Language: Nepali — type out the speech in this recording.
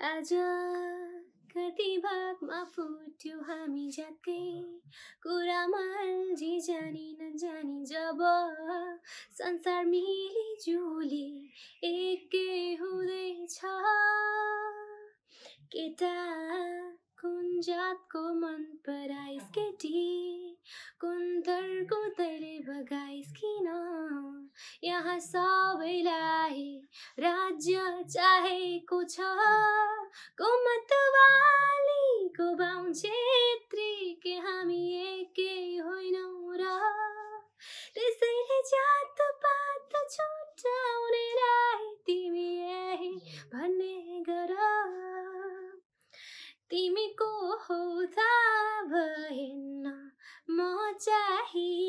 आज कति भागमा फुट्यो हामी जातै कुरा अल्झी जानी नजानी जब संसार जुली एकै हुँदैछ केटा कुन जातको मन पराइस केटी कुन धरको तैले भगाइस किन यहाँ सबैलाई राज्य चाहेको छ कोमतवालीको को छेत्री के हामी एकै होइनौ र त्यसैले जात पात छुट्याउने राई तिमी यही भन्ने गर तिमी को हो था भएन म चाहिँ